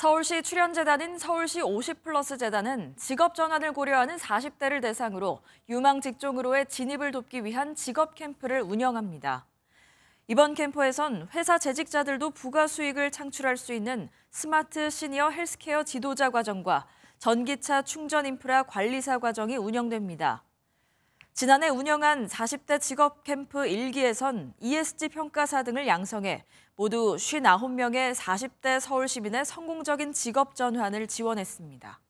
서울시 출연재단인 서울시 50플러스 재단은 직업 전환을 고려하는 40대를 대상으로 유망 직종으로의 진입을 돕기 위한 직업 캠프를 운영합니다. 이번 캠프에선 회사 재직자들도 부가 수익을 창출할 수 있는 스마트 시니어 헬스케어 지도자 과정과 전기차 충전 인프라 관리사 과정이 운영됩니다. 지난해 운영한 40대 직업 캠프 1기에선 ESG 평가사 등을 양성해 모두 59명의 40대 서울 시민의 성공적인 직업 전환을 지원했습니다.